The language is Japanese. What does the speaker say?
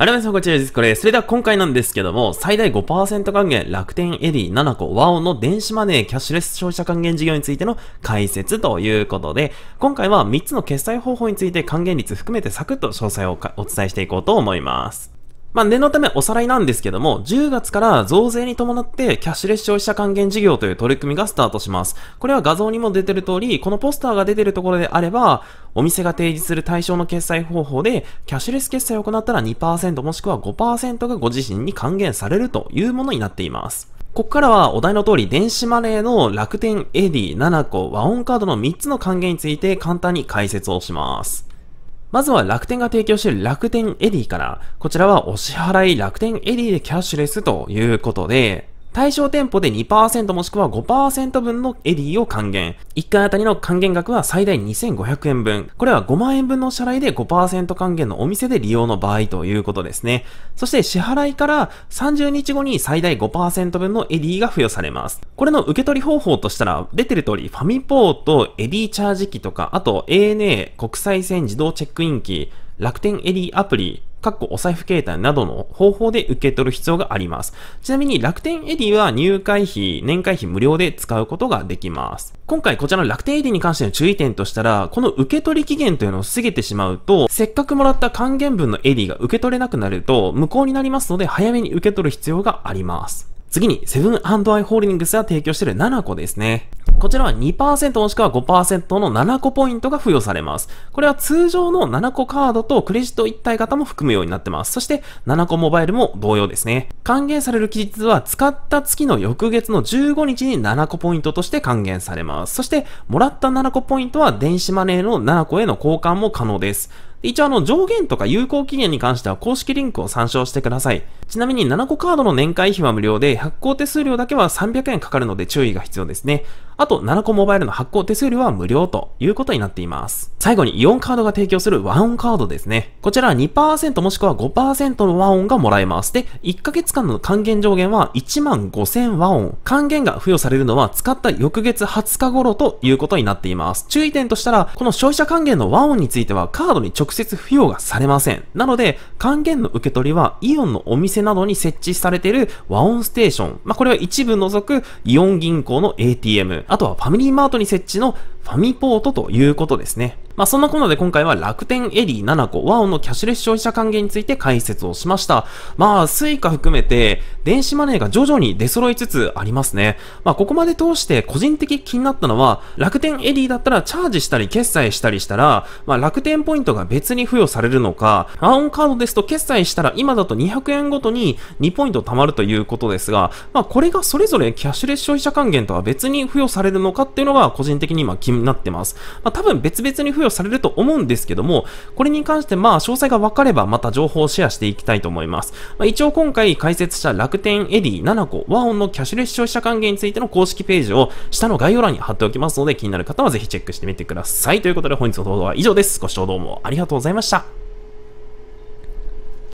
あらめさんこちらです。これ、それでは今回なんですけども、最大5%還元、楽天エリー、ナコ、ワオの電子マネー、キャッシュレス消費者還元事業についての解説ということで、今回は3つの決済方法について還元率含めてサクッと詳細をお伝えしていこうと思います。まあ、念のためおさらいなんですけども、10月から増税に伴ってキャッシュレス消費者還元事業という取り組みがスタートします。これは画像にも出てる通り、このポスターが出てるところであれば、お店が提示する対象の決済方法で、キャッシュレス決済を行ったら2%もしくは5%がご自身に還元されるというものになっています。ここからはお題の通り電子マネーの楽天エディ7個和音カードの3つの還元について簡単に解説をします。まずは楽天が提供している楽天エディから、こちらはお支払い楽天エディでキャッシュレスということで、対象店舗で2%もしくは5%分のエディを還元。1回あたりの還元額は最大2500円分。これは5万円分の支払いで5%還元のお店で利用の場合ということですね。そして支払いから30日後に最大5%分のエディが付与されます。これの受け取り方法としたら、出てる通りファミポート、エディチャージ機とか、あと ANA 国際線自動チェックイン機、楽天エディアプリ、かっこお財布携帯などの方法で受け取る必要があります。ちなみに楽天エディは入会費、年会費無料で使うことができます。今回こちらの楽天エディに関しての注意点としたら、この受け取り期限というのを過ぎてしまうと、せっかくもらった還元分のエディが受け取れなくなると無効になりますので、早めに受け取る必要があります。次に、セブンアイ・ホールディングスが提供している7個ですね。こちらは2%もしくは5%の7個ポイントが付与されます。これは通常の7個カードとクレジット一体型も含むようになってます。そして7個モバイルも同様ですね。還元される期日は使った月の翌月の15日に7個ポイントとして還元されます。そしてもらった7個ポイントは電子マネーの7個への交換も可能です。一応あの上限とか有効期限に関しては公式リンクを参照してください。ちなみに7個カードの年会費は無料で発行手数料だけは300円かかるので注意が必要ですね。あと、7個モバイルの発行手数料は無料ということになっています。最後にイオンカードが提供するワンオンカードですね。こちらは2%もしくは5%のワンオンがもらえます。で、1ヶ月間の還元上限は1万5000ワンオン。還元が付与されるのは使った翌月20日頃ということになっています。注意点としたら、この消費者還元のワンオンについてはカードに直接付与がされません。なので、還元の受け取りはイオンのお店などに設置されているワンオンステーション。まあ、これは一部除くイオン銀行の ATM。あとはファミリーマートに設置のファミポートということですね。まあ、そんなこんなで今回は楽天エリー7個、ワオのキャッシュレス消費者還元について解説をしました。まあ、スイカ含めて、電子マネーが徐々に出揃いつつありますね。まあ、ここまで通して個人的気になったのは、楽天エリーだったらチャージしたり決済したりしたら、まあ、楽天ポイントが別に付与されるのか、ワオンカードですと決済したら今だと200円ごとに2ポイント貯まるということですが、まあ、これがそれぞれキャッシュレス消費者還元とは別に付与されるのかっていうのが個人的に今気になってます。まあ、多分別々に付与表されると思うんですけども、これに関してまあ詳細が分かればまた情報をシェアしていきたいと思います。まあ、一応今回解説した楽天エディ7個和音のキャッシュレス消費者還元についての公式ページを下の概要欄に貼っておきますので気になる方はぜひチェックしてみてください。ということで本日の動画は以上です。ご視聴どうもありがとうございました。